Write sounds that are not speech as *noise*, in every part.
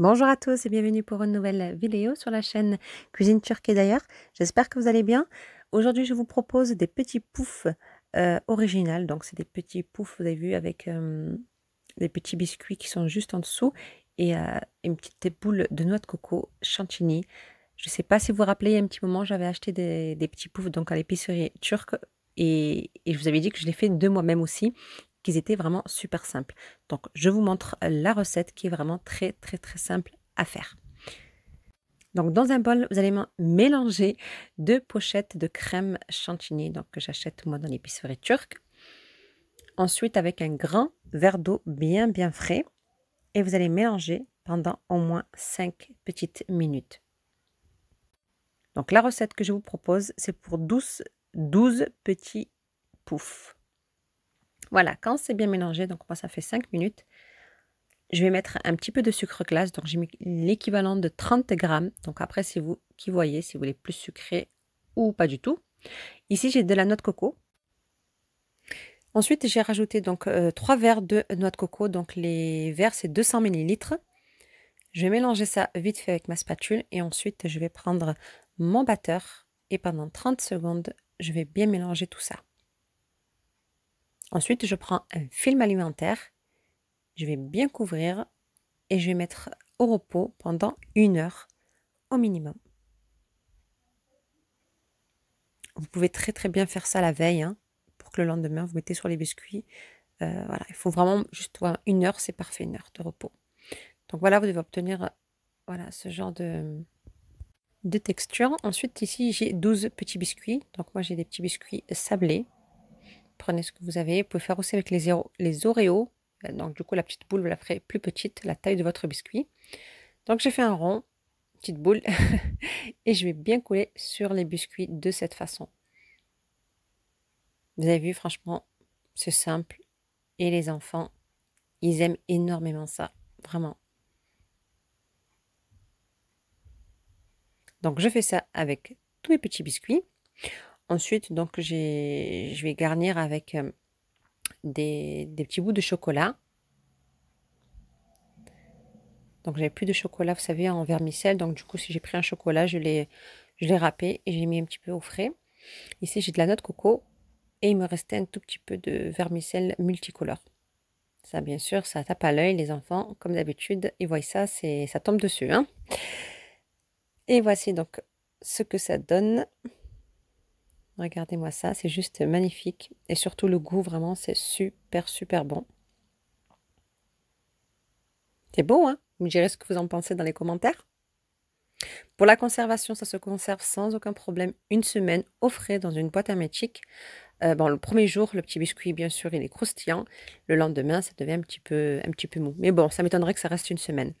Bonjour à tous et bienvenue pour une nouvelle vidéo sur la chaîne Cuisine et d'ailleurs. J'espère que vous allez bien. Aujourd'hui, je vous propose des petits poufs euh, Donc, c'est des petits poufs, vous avez vu, avec euh, des petits biscuits qui sont juste en dessous et euh, une petite boule de noix de coco chantilly. Je ne sais pas si vous vous rappelez, il y a un petit moment, j'avais acheté des, petits poufs donc à l'épicerie turque et, je vous avais dit que je les fait de moi-même aussi qu'ils étaient vraiment super simples. Donc je vous montre euh, la recette qui est vraiment très très très simple à faire. Donc dans un bol, vous allez mélanger deux pochettes de crème chantilly donc que j'achète moi dans l'épicerie turque. Ensuite avec un grand verre d'eau bien bien frais et vous allez mélanger pendant au moins cinq petites minutes. Donc la recette que je vous propose, c'est pour 12, 12 petits poufs. Voilà, quand c'est bien mélangé, donc moi ça fait 5 minutes, je vais mettre un petit peu de sucre glace. Donc j'ai mis l'équivalent de 30 grammes. Donc après, c'est vous qui voyez si vous voulez plus sucré ou pas du tout. Ici, j'ai de la noix de coco. Ensuite, j'ai rajouté donc euh, trois 3 verres de noix de coco. Donc les verres, c'est 200 millilitres. Je vais mélanger ça vite fait avec ma spatule et ensuite je vais prendre mon batteur et pendant 30 secondes, je vais bien mélanger tout ça. Ensuite, je prends un film alimentaire, je vais bien couvrir et je vais mettre au repos pendant une heure au minimum. Vous pouvez très très bien faire ça la veille hein, pour que le lendemain vous mettez sur les biscuits. Euh, voilà, il faut vraiment juste une heure, c'est parfait, une heure de repos. Donc voilà, vous devez obtenir voilà, ce genre de, de texture. Ensuite, ici, j'ai 12 petits biscuits. Donc moi, j'ai des petits biscuits sablés. Prenez ce que vous avez. Vous pouvez faire aussi avec les, oréos. les Oreos. Donc du coup, la petite boule, vous la ferez plus petite, la taille de votre biscuit. Donc j'ai fait un rond, petite boule, *laughs* et je vais bien couler sur les biscuits de cette façon. Vous avez vu, franchement, c'est simple. Et les enfants, ils aiment énormément ça, vraiment. Donc je fais ça avec tous mes petits biscuits. Ensuite, donc, je vais garnir avec euh, des, petits bouts de chocolat. Donc, j'avais plus de chocolat, vous savez, en vermicelle. Donc, du coup, si j'ai pris un chocolat, je l'ai râpé et j'ai mis un petit peu au frais. Ici, j'ai de la noix de coco et il me restait un tout petit peu de vermicelle multicolore. Ça, bien sûr, ça tape à l'œil, les enfants, comme d'habitude, ils voient ça, ça tombe dessus. Hein. et voici donc ce que ça donne. Regardez-moi ça, c'est juste magnifique. Et surtout le goût, vraiment, c'est super, super bon. C'est beau, hein Vous me direz ce que vous en pensez dans les commentaires. Pour la conservation, ça se conserve sans aucun problème une semaine au frais dans une boîte hermétique. Euh, bon, le premier jour, le petit biscuit, bien sûr, il est croustillant. Le lendemain, ça devient un petit peu, un petit peu mou. Mais bon, ça m'étonnerait que ça reste une semaine.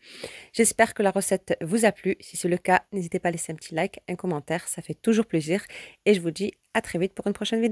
J'espère que la recette vous a plu. Si c'est le cas, n'hésitez pas à laisser un petit like, un commentaire, ça fait toujours plaisir. Et je vous dis a très vite pour une prochaine vidéo.